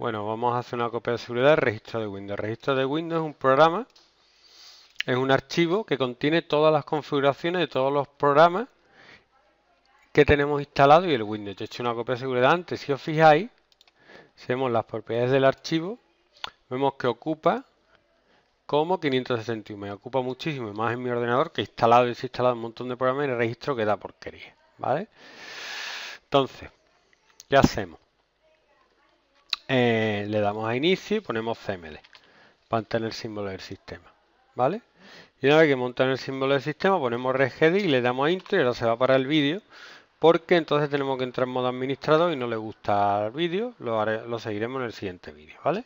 Bueno, vamos a hacer una copia de seguridad del registro de Windows. El registro de Windows es un programa, es un archivo que contiene todas las configuraciones de todos los programas que tenemos instalados y el Windows. Yo he hecho una copia de seguridad antes. Si os fijáis, si vemos las propiedades del archivo, vemos que ocupa como 561. Me ocupa muchísimo, más en mi ordenador que he instalado y desinstalado un montón de programas en el registro que da porquería. ¿Vale? Entonces, ¿qué hacemos? Eh, le damos a inicio y ponemos CML para tener el símbolo del sistema. ¿Vale? Y una vez que montan el símbolo del sistema, ponemos reged y le damos a intro y ahora se va para el vídeo. Porque entonces tenemos que entrar en modo administrador y no le gusta el vídeo. Lo, lo seguiremos en el siguiente vídeo, ¿vale?